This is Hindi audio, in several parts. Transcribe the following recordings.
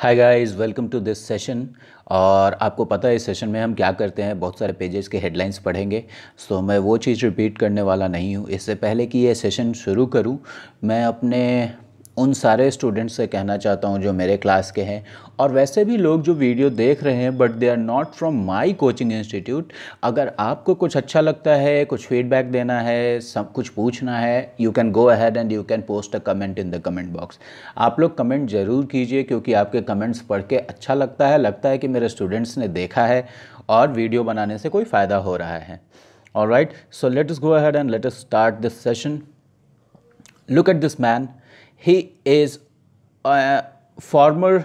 Hi guys welcome to this session और आपको पता है इस सेशन में हम क्या करते हैं बहुत सारे पेजेस के हेडलाइंस पढ़ेंगे सो so, मैं वो चीज़ रिपीट करने वाला नहीं हूँ इससे पहले कि ये सेशन शुरू करूँ मैं अपने उन सारे स्टूडेंट्स से कहना चाहता हूँ जो मेरे क्लास के हैं और वैसे भी लोग जो वीडियो देख रहे हैं but they are not from my coaching institute अगर आपको कुछ अच्छा लगता है कुछ फीडबैक देना है सब कुछ पूछना है you can go ahead and you can post a comment in the comment box आप लोग कमेंट ज़रूर कीजिए क्योंकि आपके कमेंट्स पढ़ के अच्छा लगता है लगता है कि मेरे स्टूडेंट्स ने देखा है और वीडियो बनाने से कोई फ़ायदा हो रहा है और right so let's go go and and start this session look at this man he is a former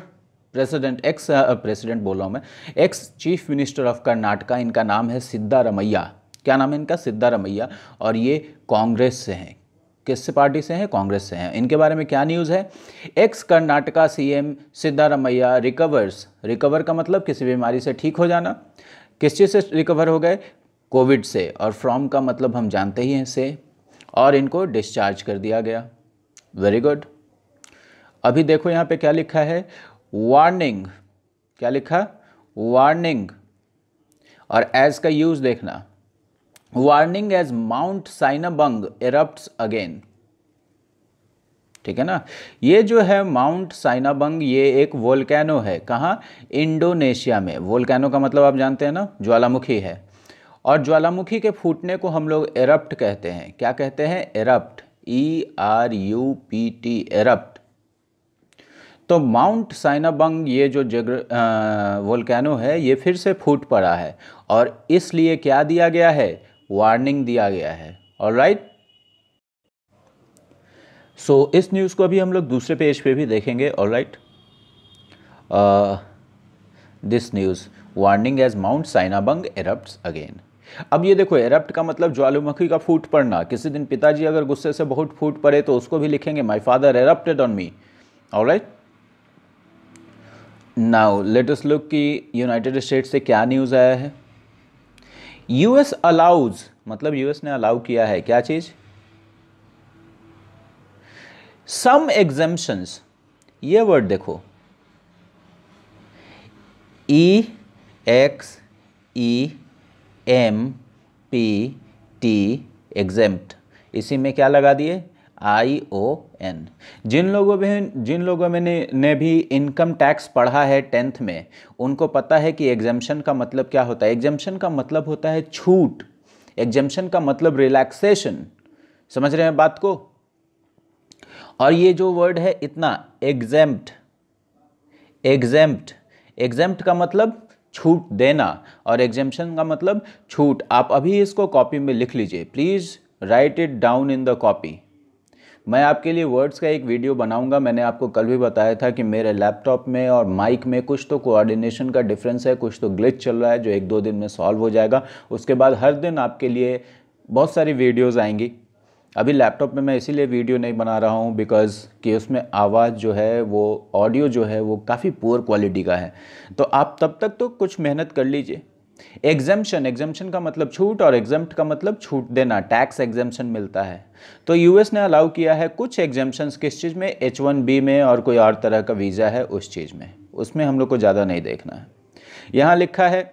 president ex president बोल रहा हूँ मैं ex chief minister of Karnataka इनका नाम है सिद्धारमैया क्या नाम है इनका सिद्धारमैया और ये कांग्रेस से हैं किस पार्टी से हैं कांग्रेस से हैं इनके बारे में क्या न्यूज़ है ex Karnataka CM Siddaramaiah recovers recover का मतलब किसी बीमारी से ठीक हो जाना किस चीज़ से रिकवर हो गए कोविड से और फ्रॉम का मतलब हम जानते ही हैं से और इनको डिस्चार्ज कर दिया गया वेरी गुड अभी देखो यहाँ पे क्या लिखा है वार्निंग क्या लिखा वार्निंग और एज का यूज देखना warning as mount Sinabung erupt again ठीक है ना ये जो है माउंट साइनाबंग ये एक वोल्केनो है कहाँ इंडोनेशिया में वोल्केनो का मतलब आप जानते हैं ना ज्वालामुखी है और ज्वालामुखी के फूटने को हम लोग एरप्ट कहते हैं क्या कहते हैं erupt E R U P T erupt तो माउंट साइनाबंग ये जो जग वोल्केनो है ये फिर से फूट पड़ा है और इसलिए क्या दिया गया है वार्निंग दिया गया है और राइट सो इस न्यूज़ को अभी हम लोग दूसरे पेज पे भी देखेंगे और right this news warning as mount Sinabung erupt again अब ये देखो एरप्ट का मतलब ज्वालामुखी का फूट पड़ना किसी दिन पिताजी अगर गुस्से से बहुत फूट पड़े तो उसको भी लिखेंगे my father erupted on me और right now let us look कि यूनाइटेड स्टेट से क्या न्यूज़ आया है यूएस अलाउज मतलब यूएस ने अलाउ किया है क्या चीज़ सम एग्जेम्पन्स ये वर्ड देखो E X E M P T exempt इसी में क्या लगा दिए आई ओ एन जिन लोगों में जिन लोगों में ने, ने भी इनकम टैक्स पढ़ा है टेंथ में उनको पता है कि एग्जम्पन का मतलब क्या होता है एग्जम्पन का मतलब होता है छूट एग्जम्पन का मतलब रिलैक्सेशन समझ रहे हैं बात को और ये जो वर्ड है इतना एग्जैम्प्ट एग्जेम्प्ट एग्जेम्प्ट का मतलब छूट देना और एग्जेम्पन का मतलब छूट आप अभी इसको कॉपी में लिख लीजिए please write it down in the copy मैं आपके लिए वर्ड्स का एक वीडियो बनाऊंगा मैंने आपको कल भी बताया था कि मेरे लैपटॉप में और माइक में कुछ तो कोऑर्डिनेशन का डिफरेंस है कुछ तो ग्लिच चल रहा है जो एक दो दिन में सॉल्व हो जाएगा उसके बाद हर दिन आपके लिए बहुत सारी वीडियोज़ आएंगी अभी लैपटॉप में मैं इसीलिए वीडियो नहीं बना रहा हूँ बिकॉज़ कि उसमें आवाज़ जो है वो ऑडियो जो है वो काफ़ी पुअर क्वालिटी का है तो आप तब तक तो कुछ मेहनत कर लीजिए एग्जाम्शन एग्जाम्शन का मतलब छूट और एग्जाम्प्ट का मतलब छूट देना टैक्स एग्जाम्शन मिलता है तो यूएस ने अलाउ किया है कुछ एग्जाम्शन किस चीज़ में एच वन बी में और कोई और तरह का वीज़ा है उस चीज़ में उसमें हम लोग को ज़्यादा नहीं देखना है यहाँ लिखा है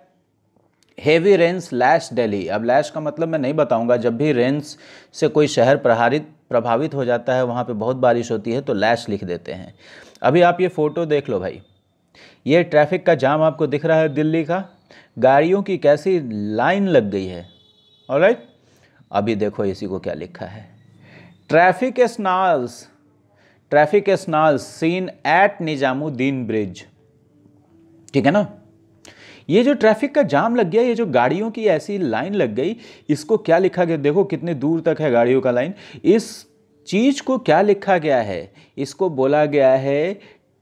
हेवी रेंस लैश डेली अब लैश का मतलब मैं नहीं बताऊंगा जब भी रेंस से कोई शहर प्रहारित प्रभावित हो जाता है वहाँ पे बहुत बारिश होती है तो लैश लिख देते हैं अभी आप ये फ़ोटो देख लो भाई ये ट्रैफिक का जाम आपको दिख रहा है दिल्ली का गाड़ियों की कैसी लाइन लग गई है और राइट अभी देखो इसी को क्या लिखा है traffic snarls traffic snarls seen at Nizamuddin bridge ठीक है ना ये जो ट्रैफिक का जाम लग गया ये जो गाड़ियों की ऐसी लाइन लग गई इसको क्या लिखा गया देखो कितने दूर तक है गाड़ियों का लाइन इस चीज को क्या लिखा गया है इसको बोला गया है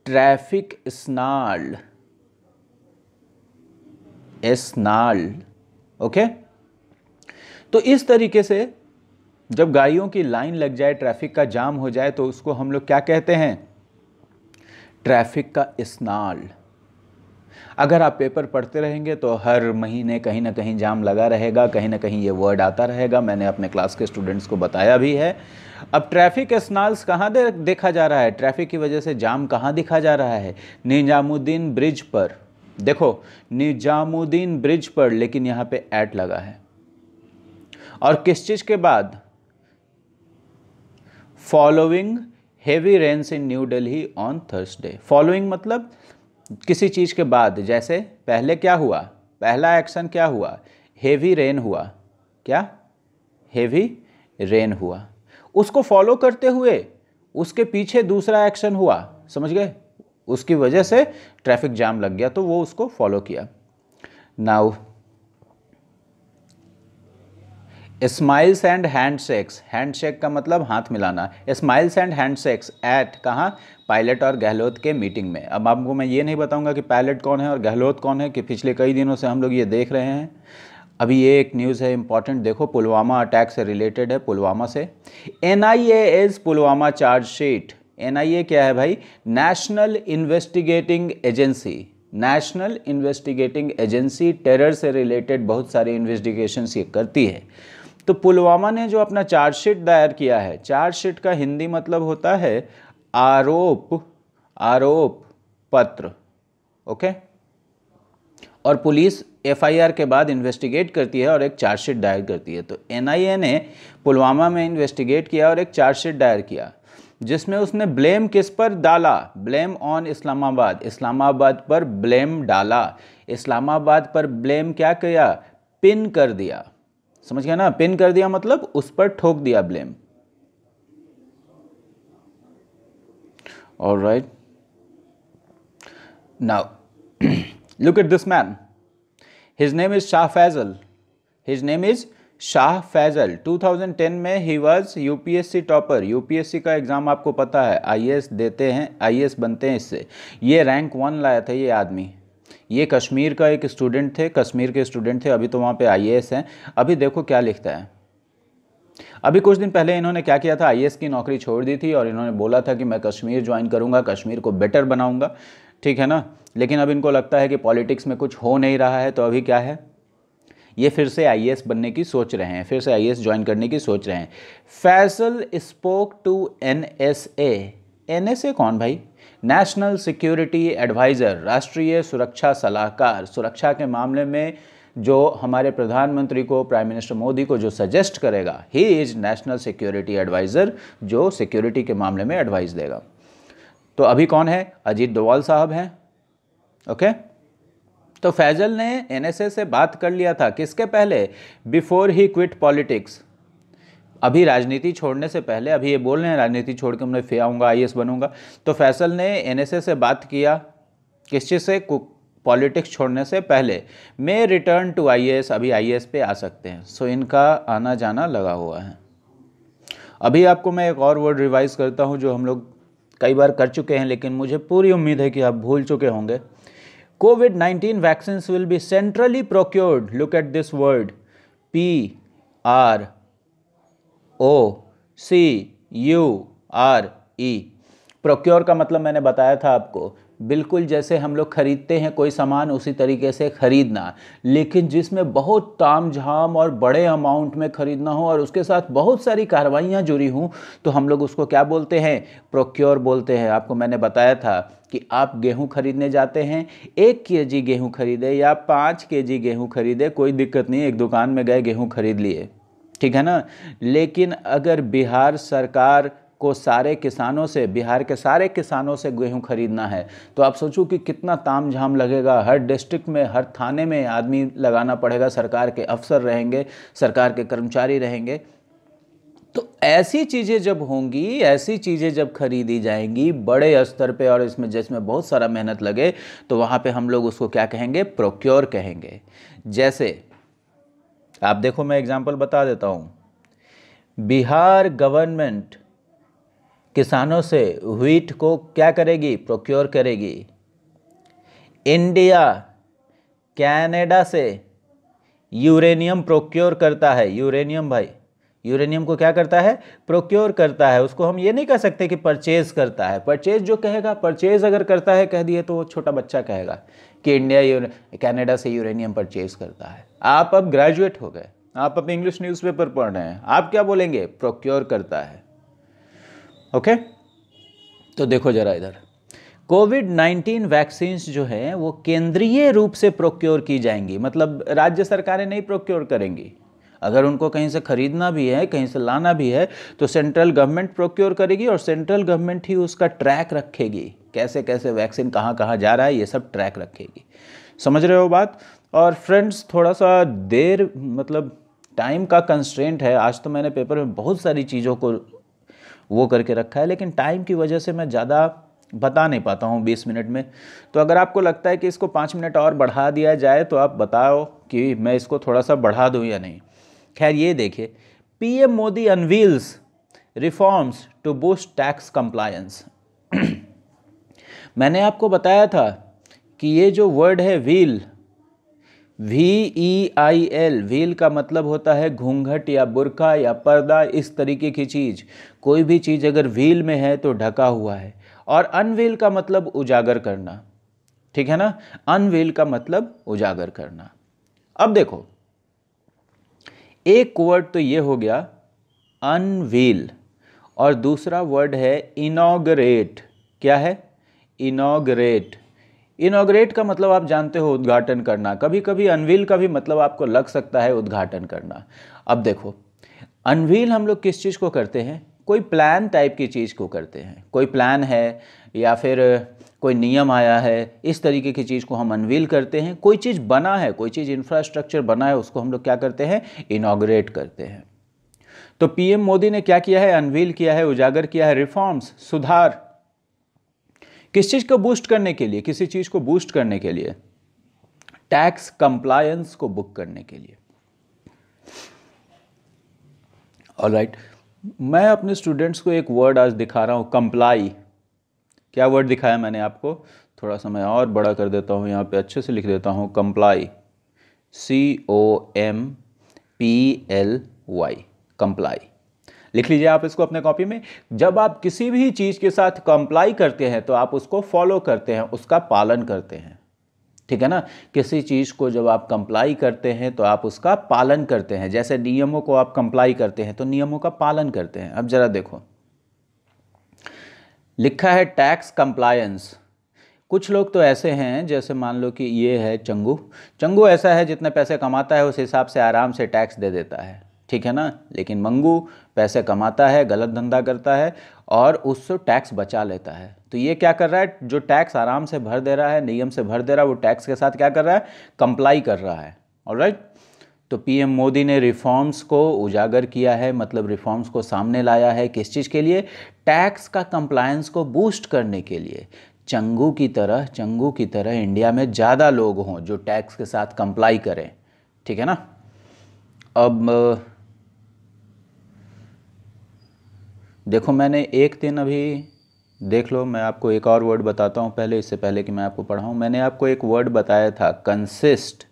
ट्रैफिक स्नाल्ड एस ओके तो इस तरीके से जब गाड़ियों की लाइन लग जाए ट्रैफिक का जाम हो जाए तो उसको हम लोग क्या कहते हैं ट्रैफिक का इसनाल अगर आप पेपर पढ़ते रहेंगे तो हर महीने कहीं ना कहीं जाम लगा रहेगा कहीं ना कहीं ये वर्ड आता रहेगा मैंने अपने क्लास के स्टूडेंट्स को बताया भी है अब ट्रैफिक स्नाल्स कहाँ दे, देखा जा रहा है ट्रैफिक की वजह से जाम कहाँ दिखा जा रहा है निजामुद्दीन ब्रिज पर देखो निजामुद्दीन ब्रिज पर लेकिन यहां पे एट लगा है और किस चीज़ के बाद following heavy rains in New Delhi on Thursday following मतलब किसी चीज़ के बाद जैसे पहले क्या हुआ पहला एक्शन क्या हुआ हेवी रेन हुआ क्या हेवी रेन हुआ उसको फॉलो करते हुए उसके पीछे दूसरा एक्शन हुआ समझ गए उसकी वजह से ट्रैफिक जाम लग गया तो वो उसको फॉलो किया now smiles and handshakes handshake का मतलब हाथ मिलाना स्माइल्स एंड हैंडशेक्स एट कहाँ पायलट और गहलोत के मीटिंग में अब आपको मैं ये नहीं बताऊंगा कि पायलट कौन है और गहलोत कौन है कि पिछले कई दिनों से हम लोग ये देख रहे हैं अभी ये एक न्यूज़ है इंपॉर्टेंट देखो पुलवामा अटैक से रिलेटेड है पुलवामा से N I A as Pulwama chargesheet NIA क्या है भाई national investigating agency national investigating agency terror से रिलेटेड बहुत सारे इन्वेस्टिगेशंस ये करती है तो पुलवामा ने जो अपना चार्जशीट दायर किया है चार्जशीट का हिंदी मतलब होता है आरोप आरोप पत्र ओके और पुलिस एफआईआर के बाद इन्वेस्टिगेट करती है और एक चार्जशीट दायर करती है तो एनआईए ने पुलवामा में इन्वेस्टिगेट किया और एक चार्जशीट दायर किया जिसमें उसने ब्लेम किस पर डाला ब्लेम ऑन इस्लामाबाद इस्लामाबाद पर ब्लेम डाला इस्लामाबाद पर ब्लेम क्या किया पिन कर दिया समझ गया ना पिन कर दिया मतलब उस पर ठोक दिया ब्लेम और right now look at this man his name is Shah Faesal his name is Shah Faesal 2010 में he was UPSC topper UPSC का एग्ज़ाम आपको पता है आईएएस देते हैं आईएएस बनते हैं इससे ये रैंक वन लाया था ये आदमी ये कश्मीर का एक स्टूडेंट थे कश्मीर के स्टूडेंट थे अभी तो वहाँ पे आईएएस हैं अभी देखो क्या लिखता है अभी कुछ दिन पहले इन्होंने क्या किया था आईएएस की नौकरी छोड़ दी थी और इन्होंने बोला था कि मैं कश्मीर ज्वाइन करूँगा कश्मीर को बेटर बनाऊँगा ठीक है ना लेकिन अब इनको लगता है कि पॉलिटिक्स में कुछ हो नहीं रहा है तो अभी क्या है ये फिर से आई बनने की सोच रहे हैं फिर से आई ज्वाइन करने की सोच रहे हैं Faesal spoke to S A कौन भाई नेशनल सिक्योरिटी एडवाइज़र राष्ट्रीय सुरक्षा सलाहकार सुरक्षा के मामले में जो हमारे प्रधानमंत्री को प्राइम मिनिस्टर मोदी को जो सजेस्ट करेगा he is national security advisor जो सिक्योरिटी के मामले में एडवाइस देगा तो अभी कौन है अजीत डोवाल साहब हैं ओके okay? तो फैजल ने एनएसए से बात कर लिया था किसके पहले बिफोर ही क्विट पॉलिटिक्स अभी राजनीति छोड़ने से पहले अभी ये बोल रहे हैं राजनीति छोड़ के मैं फिर आऊँगा आई बनूंगा तो फैसल ने एनएसए से बात किया किस चीज़ से पॉलिटिक्स छोड़ने से पहले मे रिटर्न टू आईएएस अभी आईएएस पे आ सकते हैं सो इनका आना जाना लगा हुआ है अभी आपको मैं एक और वर्ड रिवाइज करता हूँ जो हम लोग कई बार कर चुके हैं लेकिन मुझे पूरी उम्मीद है कि आप भूल चुके होंगे COVID 19 vaccines will be centrally procured. Look at this word P R O C U R E procure का मतलब मैंने बताया था आपको बिल्कुल जैसे हम लोग ख़रीदते हैं कोई सामान उसी तरीके से ख़रीदना लेकिन जिसमें बहुत ताम झाम और बड़े अमाउंट में ख़रीदना हो और उसके साथ बहुत सारी कार्रवाइयाँ जुड़ी हों तो हम लोग उसको क्या बोलते हैं प्रोक्योर बोलते हैं आपको मैंने बताया था कि आप गेहूं खरीदने जाते हैं एक के जी गेहूँ खरीदे या पाँच के जी गेहूँ खरीदे कोई दिक्कत नहीं एक दुकान में गए गेहूँ खरीद लिए ठीक है ना लेकिन अगर बिहार सरकार को सारे किसानों से बिहार के सारे किसानों से गेहूं खरीदना है तो आप सोचो कि कितना ताम झाम लगेगा हर डिस्ट्रिक्ट में हर थाने में आदमी लगाना पड़ेगा सरकार के अफसर रहेंगे सरकार के कर्मचारी रहेंगे तो ऐसी चीज़ें जब होंगी ऐसी चीज़ें जब खरीदी जाएंगी बड़े स्तर पे और इसमें जिसमें बहुत सारा मेहनत लगे तो वहाँ पे हम लोग उसको क्या कहेंगे प्रोक्योर कहेंगे जैसे आप देखो मैं एग्जांपल बता देता हूँ बिहार गवर्नमेंट किसानों से व्हीट को क्या करेगी प्रोक्योर करेगी इंडिया कनाडा से यूरेनियम प्रोक्योर करता है यूरेनियम भाई यूरेनियम को क्या करता है प्रोक्योर करता है उसको हम ये नहीं कह सकते कि परचेज करता है परचेज जो कहेगा परचेज अगर करता है कह दिए तो वो छोटा बच्चा कहेगा कि इंडिया कनाडा से यूरेनियम परचेज करता है आप अब ग्रेजुएट हो गए आप अब इंग्लिश न्यूज़पेपर पढ़ रहे हैं आप क्या बोलेंगे प्रोक्योर करता है ओके तो देखो जरा इधर कोविड 19 वैक्सीन्स जो है वो केंद्रीय रूप से प्रोक्योर की जाएंगी मतलब राज्य सरकारें नहीं प्रोक्योर करेंगी अगर उनको कहीं से खरीदना भी है कहीं से लाना भी है तो सेंट्रल गवर्नमेंट प्रोक्योर करेगी और सेंट्रल गवर्नमेंट ही उसका ट्रैक रखेगी कैसे कैसे वैक्सीन कहाँ कहाँ जा रहा है ये सब ट्रैक रखेगी समझ रहे हो बात और फ्रेंड्स थोड़ा सा देर मतलब टाइम का कंस्ट्रेंट है आज तो मैंने पेपर में बहुत सारी चीज़ों को वो करके रखा है लेकिन टाइम की वजह से मैं ज़्यादा बता नहीं पाता हूँ बीस मिनट में तो अगर आपको लगता है कि इसको पाँच मिनट और बढ़ा दिया जाए तो आप बताओ कि मैं इसको थोड़ा सा बढ़ा दूँ या नहीं खैर ये देखिए P Modi unveils reforms to boost tax compliance मैंने आपको बताया था कि ये जो वर्ड है veil V E I L veil का मतलब होता है घूंघट या बुरका या पर्दा इस तरीके की चीज़ कोई भी चीज़ अगर व्हील में है तो ढका हुआ है और अनव्हील का मतलब उजागर करना ठीक है ना अनव्हील का मतलब उजागर करना अब देखो एक वर्ड तो ये हो गया अनवील और दूसरा वर्ड है इनोग्रेट क्या है इनोग्रेट इनोग्रेट का मतलब आप जानते हो उद्घाटन करना कभी कभी अनवील का भी मतलब आपको लग सकता है उद्घाटन करना अब देखो अनवील हम लोग किस चीज़ को करते हैं कोई प्लान टाइप की चीज़ को करते हैं कोई प्लान है या फिर कोई नियम आया है इस तरीके की चीज़ को हम अनवील करते हैं कोई चीज़ बना है कोई चीज़ इंफ्रास्ट्रक्चर बना है उसको हम लोग क्या करते हैं इनाग्रेट करते हैं तो पीएम मोदी ने क्या किया है अनवील किया है उजागर किया है रिफॉर्म्स सुधार किस चीज़ को बूस्ट करने के लिए किसी चीज़ को बूस्ट करने के लिए टैक्स कंप्लायंस को बुक करने के लिए ऑल राइट right. मैं अपने स्टूडेंट्स को एक वर्ड आज दिखा रहा हूँ कंप्लाई क्या वर्ड दिखाया मैंने आपको थोड़ा सा मैं और बड़ा कर देता हूँ यहाँ पे अच्छे से लिख देता हूँ comply C O M P L Y comply लिख लीजिए आप इसको अपने कॉपी में जब आप किसी भी चीज़ के साथ कंप्लाई करते हैं तो आप उसको फॉलो करते हैं उसका पालन करते हैं ठीक है ना किसी चीज़ को जब आप कंप्लाई करते हैं तो आप उसका पालन करते हैं जैसे नियमों को आप कंप्लाई करते हैं तो नियमों का पालन करते हैं अब ज़रा देखो लिखा है टैक्स कंप्लायंस कुछ लोग तो ऐसे हैं जैसे मान लो कि ये है चंगू चंगू ऐसा है जितने पैसे कमाता है उस हिसाब से आराम से टैक्स दे देता है ठीक है ना लेकिन मंगू पैसे कमाता है गलत धंधा करता है और उससे टैक्स बचा लेता है तो ये क्या कर रहा है जो टैक्स आराम से भर दे रहा है नियम से भर दे रहा है वो टैक्स के साथ क्या कर रहा है कंप्लाई कर रहा है और राइट तो पीएम मोदी ने रिफॉर्म्स को उजागर किया है मतलब रिफॉर्म्स को सामने लाया है किस चीज़ के लिए टैक्स का कंप्लायंस को बूस्ट करने के लिए चंगू की तरह चंगू की तरह इंडिया में ज़्यादा लोग हों जो टैक्स के साथ कंप्लाई करें ठीक है ना अब देखो मैंने एक दिन अभी देख लो मैं आपको एक और वर्ड बताता हूँ पहले इससे पहले कि मैं आपको पढ़ाऊँ मैंने आपको एक वर्ड बताया था कंसिस्ट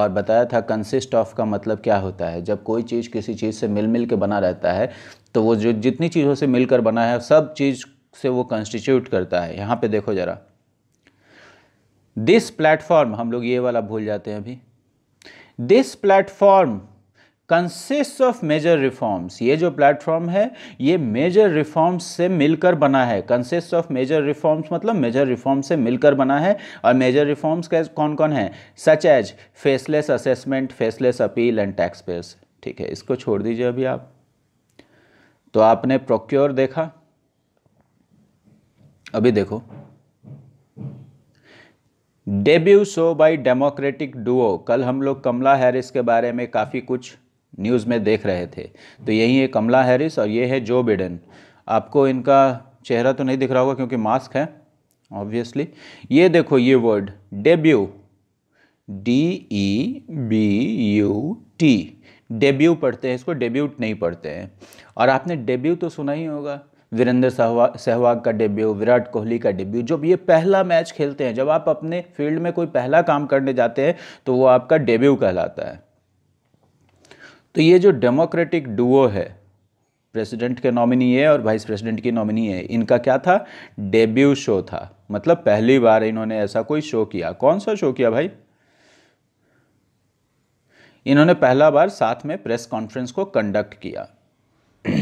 और बताया था कंसिस्ट ऑफ का मतलब क्या होता है जब कोई चीज़ किसी चीज़ से मिल मिल के बना रहता है तो वो जो जितनी चीज़ों से मिलकर बना है सब चीज़ से वो कंस्टिट्यूट करता है यहाँ पे देखो ज़रा दिस प्लेटफॉर्म हम लोग ये वाला भूल जाते हैं अभी this platform consist of major reforms ये जो प्लेटफॉर्म है ये मेजर रिफॉर्म्स से मिलकर बना है कंसिस्ट ऑफ मेजर रिफॉर्म्स मतलब मेजर रिफॉर्म से मिलकर बना है और मेजर रिफॉर्म्स कौन कौन है such as faceless assessment faceless appeal and tax payers ठीक है इसको छोड़ दीजिए अभी आप तो आपने प्रोक्योर देखा अभी देखो debut show by democratic duo कल हम लोग कमला हैरिस के बारे में काफ़ी कुछ न्यूज़ में देख रहे थे तो यही है कमला हैरिस और ये है जो बिडेन आपको इनका चेहरा तो नहीं दिख रहा होगा क्योंकि मास्क है ऑब्वियसली ये देखो ये word debut D E B U T debut पढ़ते हैं इसको डेब्यूट नहीं पढ़ते हैं और आपने डेब्यू तो सुना ही होगा वीरेंद्र सहवाग सहवाग का डेब्यू विराट कोहली का डेब्यू जब ये पहला मैच खेलते हैं जब आप अपने फील्ड में कोई पहला काम करने जाते हैं तो वो आपका डेब्यू कहलाता है तो ये जो डेमोक्रेटिक डुओ है प्रेसिडेंट के नॉमिनी है और वाइस प्रेसिडेंट की नॉमिनी है इनका क्या था डेब्यू शो था मतलब पहली बार इन्होंने ऐसा कोई शो किया कौन सा शो किया भाई इन्होंने पहला बार साथ में प्रेस कॉन्फ्रेंस को कंडक्ट किया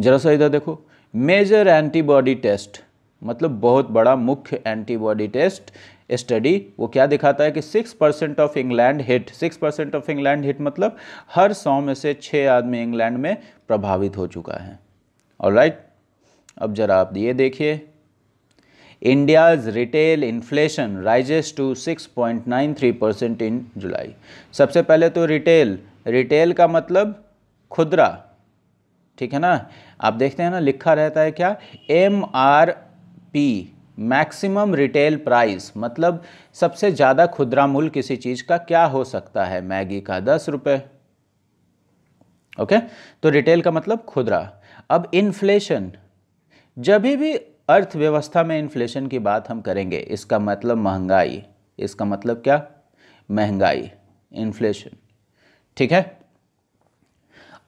जरा सा इधर देखो मेजर एंटीबॉडी टेस्ट मतलब बहुत बड़ा मुख्य एंटीबॉडी टेस्ट स्टडी वो क्या दिखाता है कि six percent of England hit six percent of England hit मतलब हर सौ में से छः आदमी इंग्लैंड में प्रभावित हो चुका है और राइट अब जरा आप ये देखिए India's retail inflation rises to 6.93 percent in July सबसे पहले तो रिटेल रिटेल का मतलब खुदरा ठीक है ना आप देखते हैं ना लिखा रहता है क्या M R P maximum retail price मतलब सबसे ज़्यादा खुदरा मूल्य किसी चीज़ का क्या हो सकता है मैगी का दस रुपये ओके तो रिटेल का मतलब खुदरा अब इन्फ्लेशन जब भी अर्थव्यवस्था में इन्फ्लेशन की बात हम करेंगे इसका मतलब महंगाई इसका मतलब क्या महंगाई इन्फ्लेशन ठीक है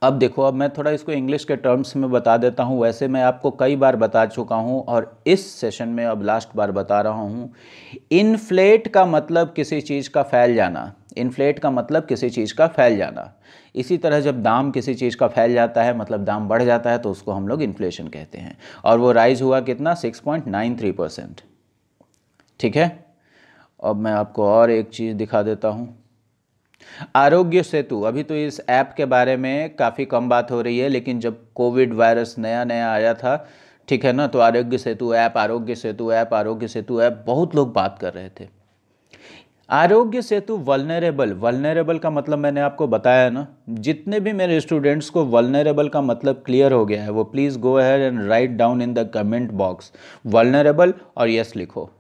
अब देखो अब मैं थोड़ा इसको इंग्लिश के टर्म्स में बता देता हूँ वैसे मैं आपको कई बार बता चुका हूँ और इस सेशन में अब लास्ट बार बता रहा हूँ इन्फ्लेट का मतलब किसी चीज़ का फैल जाना इन्फ्लेट का मतलब किसी चीज़ का फैल जाना इसी तरह जब दाम किसी चीज़ का फैल जाता है मतलब दाम बढ़ जाता है तो उसको हम लोग इन्फ्लेशन कहते हैं और वो राइज हुआ कितना सिक्स परसेंट ठीक है अब मैं आपको और एक चीज़ दिखा देता हूँ आरोग्य सेतु अभी तो इस ऐप के बारे में काफ़ी कम बात हो रही है लेकिन जब कोविड वायरस नया नया आया था ठीक है ना तो आरोग्य सेतु ऐप आरोग्य सेतु ऐप आरोग्य सेतु ऐप बहुत लोग बात कर रहे थे आरोग्य सेतु वलनरेबल वलनरेबल का मतलब मैंने आपको बताया ना जितने भी मेरे स्टूडेंट्स को वलनरेबल का मतलब क्लियर हो गया है वो please go ahead and write down in the comment box vulnerable और यस लिखो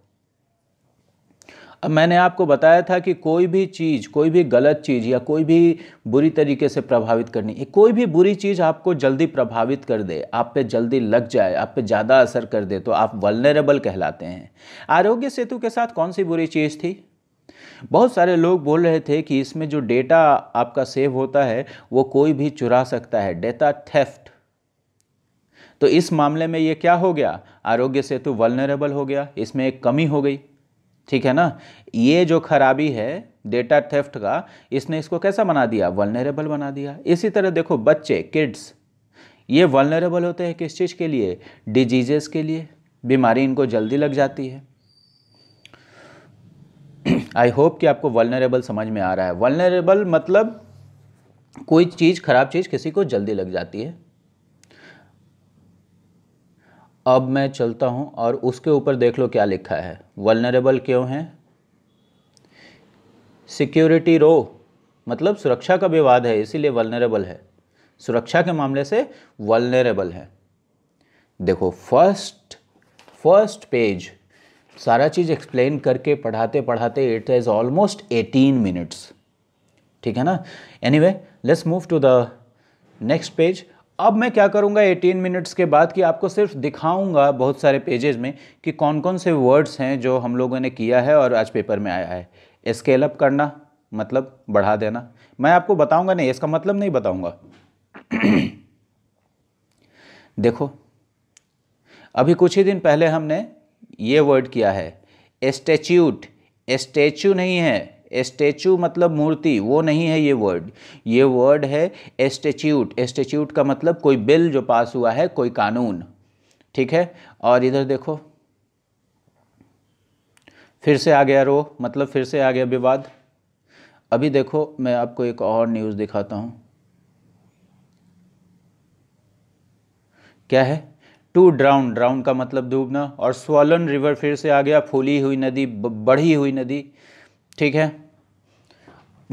अब मैंने आपको बताया था कि कोई भी चीज़ कोई भी गलत चीज़ या कोई भी बुरी तरीके से प्रभावित करनी है कोई भी बुरी चीज़ आपको जल्दी प्रभावित कर दे आप पे जल्दी लग जाए आप पे ज़्यादा असर कर दे तो आप वलनरेबल कहलाते हैं आरोग्य सेतु के साथ कौन सी बुरी चीज़ थी बहुत सारे लोग बोल रहे थे कि इसमें जो डेटा आपका सेव होता है वो कोई भी चुरा सकता है डेटा थेफ्ट तो इस मामले में ये क्या हो गया आरोग्य सेतु वलनरेबल हो गया इसमें एक कमी हो गई ठीक है ना ये जो खराबी है डेटा थेफ्ट का इसने इसको कैसा बना दिया वलनरेबल बना दिया इसी तरह देखो बच्चे किड्स ये वलनरेबल होते हैं किस चीज़ के लिए डिजीजेस के लिए बीमारी इनको जल्दी लग जाती है आई होप कि आपको वलनरेबल समझ में आ रहा है वलनरेबल मतलब कोई चीज़ खराब चीज़ किसी को जल्दी लग जाती है अब मैं चलता हूँ और उसके ऊपर देख लो क्या लिखा है वलनरेबल क्यों है सिक्योरिटी रो मतलब सुरक्षा का विवाद है इसीलिए वलनरेबल है सुरक्षा के मामले से वलनरेबल है देखो फर्स्ट फर्स्ट पेज सारा चीज़ एक्सप्लेन करके पढ़ाते पढ़ाते it is almost eighteen minutes ठीक है ना anyway let's move to the next page अब मैं क्या करूँगा 18 मिनट्स के बाद कि आपको सिर्फ दिखाऊंगा बहुत सारे पेजेस में कि कौन कौन से वर्ड्स हैं जो हम लोगों ने किया है और आज पेपर में आया है स्केल अप करना मतलब बढ़ा देना मैं आपको बताऊंगा नहीं इसका मतलब नहीं बताऊंगा देखो अभी कुछ ही दिन पहले हमने ये वर्ड किया है एस्टेच्यूट स्टेच्यू नहीं है स्टेचू मतलब मूर्ति वो नहीं है ये वर्ड ये वर्ड है एस्टेच्यूट एस्टेच्यूट का मतलब कोई बिल जो पास हुआ है कोई कानून ठीक है और इधर देखो फिर से आ गया रो मतलब फिर से आ गया विवाद अभी देखो मैं आपको एक और न्यूज़ दिखाता हूँ क्या है टू ड्राउन ड्राउन का मतलब डूबना और स्वलन रिवर फिर से आ गया फूली हुई नदी बढ़ी हुई नदी ठीक है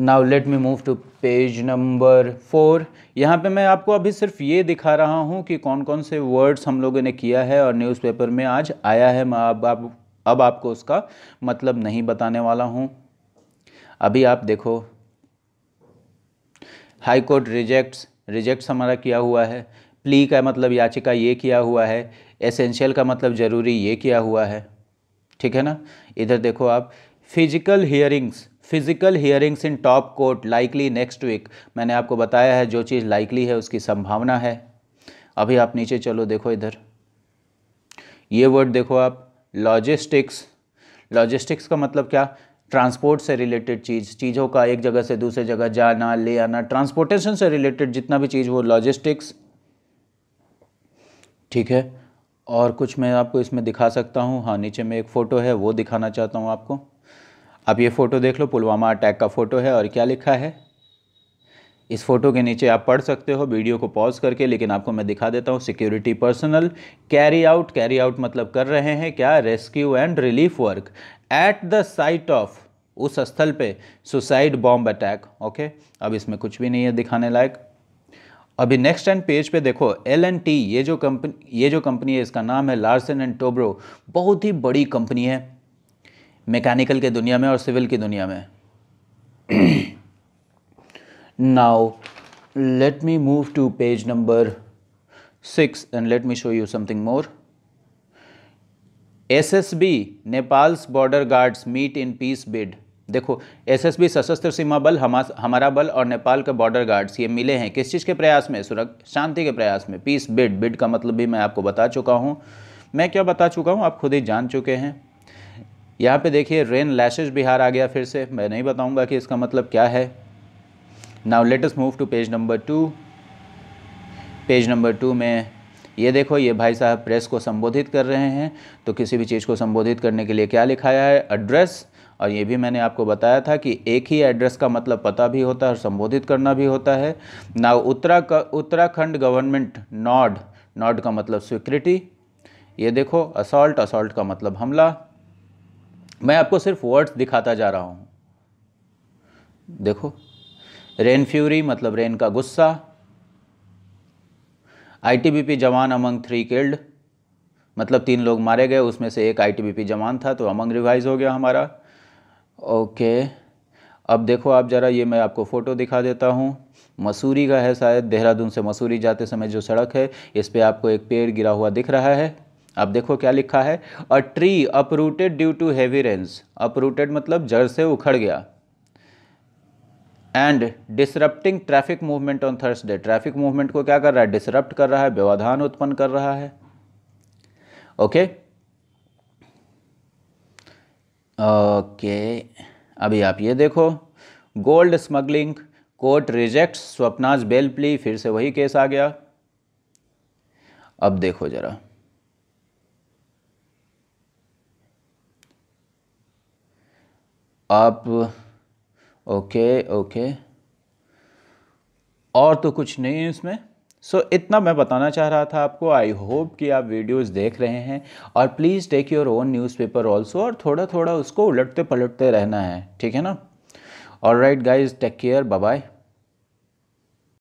now let me move to page number four यहाँ पे मैं आपको अभी सिर्फ ये दिखा रहा हूँ कि कौन कौन से वर्ड्स हम लोगों ने किया है और न्यूज़पेपर में आज आया है मैं अब आप अब आपको उसका मतलब नहीं बताने वाला हूँ अभी आप देखो हाई कोर्ट रिजेक्ट्स रिजेक्ट्स हमारा किया हुआ है प्ली का मतलब याचिका ये किया हुआ है एसेंशियल का मतलब ज़रूरी ये किया हुआ है ठीक है ना इधर देखो आप physical hearings physical hearings in top court likely next week मैंने आपको बताया है जो चीज़ लाइकली है उसकी संभावना है अभी आप नीचे चलो देखो इधर ये वर्ड देखो आप लॉजिस्टिक्स लॉजिस्टिक्स का मतलब क्या ट्रांसपोर्ट से रिलेटेड चीज़ चीज़ों का एक जगह से दूसरे जगह जाना ले आना ट्रांसपोर्टेशन से रिलेटेड जितना भी चीज़ वो लॉजिस्टिक्स ठीक है और कुछ मैं आपको इसमें दिखा सकता हूँ हाँ नीचे में एक फ़ोटो है वो दिखाना चाहता हूँ आपको आप ये फ़ोटो देख लो पुलवामा अटैक का फ़ोटो है और क्या लिखा है इस फोटो के नीचे आप पढ़ सकते हो वीडियो को पॉज करके लेकिन आपको मैं दिखा देता हूँ security personnel carry out carry out मतलब कर रहे हैं क्या rescue and relief work at the site of उस स्थल पे सुसाइड बॉम्ब अटैक ओके अब इसमें कुछ भी नहीं है दिखाने लायक अभी नेक्स्ट एंड पेज पे देखो एल एंड टी ये जो कंपनी ये जो कंपनी है इसका नाम है लार्सन एंड टोब्रो बहुत ही बड़ी कंपनी है मैकेनिकल के दुनिया में और सिविल की दुनिया में now let me move to page number six and let me show you something more S S B Nepal's border guards meet in peace bid देखो एसएसबी सशस्त्र सीमा बल हमारा बल और नेपाल के बॉर्डर गार्ड्स ये मिले हैं किस चीज़ के प्रयास में सुरक्षा शांति के प्रयास में पीस बिड बिड का मतलब भी मैं आपको बता चुका हूँ मैं क्या बता चुका हूँ आप खुद ही जान चुके हैं यहाँ पे देखिए रेन लैशेज बिहार आ गया फिर से मैं नहीं बताऊँगा कि इसका मतलब क्या है now latest move to page number two page number two में ये देखो ये भाई साहब प्रेस को संबोधित कर रहे हैं तो किसी भी चीज़ को संबोधित करने के लिए क्या लिखाया है एड्रेस और ये भी मैंने आपको बताया था कि एक ही एड्रेस का मतलब पता भी होता है और संबोधित करना भी होता है ना उत्तरा उत्तराखंड गवर्नमेंट नॉड नॉड का मतलब स्वीकृति ये देखो असॉल्ट असॉल्ट का मतलब हमला मैं आपको सिर्फ वर्ड्स दिखाता जा रहा हूँ देखो रेन फ्यूरी मतलब रेन का गुस्सा आईटीबीपी जवान अमंग थ्री किल्ड मतलब तीन लोग मारे गए उसमें से एक आईटीबीपी जवान था तो अमंग रिवाइज हो गया हमारा ओके अब देखो आप ज़रा ये मैं आपको फ़ोटो दिखा देता हूँ मसूरी का है शायद देहरादून से मसूरी जाते समय जो सड़क है इस पर आपको एक पेड़ गिरा हुआ दिख रहा है अब देखो क्या लिखा है a tree uprooted due to heavy rains uprooted मतलब जड़ से उखड़ गया and disrupting traffic movement on Thursday traffic movement को क्या कर रहा है डिसरप्ट कर रहा है व्यवधान उत्पन्न कर रहा है ओके okay? ओके अभी आप ये देखो gold smuggling court reject Swapna's bail plea फिर से वही केस आ गया अब देखो ज़रा आप ओके ओके और तो कुछ नहीं है इसमें सो so, इतना मैं बताना चाह रहा था आपको आई होप कि आप वीडियोस देख रहे हैं और please take your own newspaper also और थोड़ा थोड़ा उसको उलटते पलटते रहना है ठीक है ना all right guys take care bye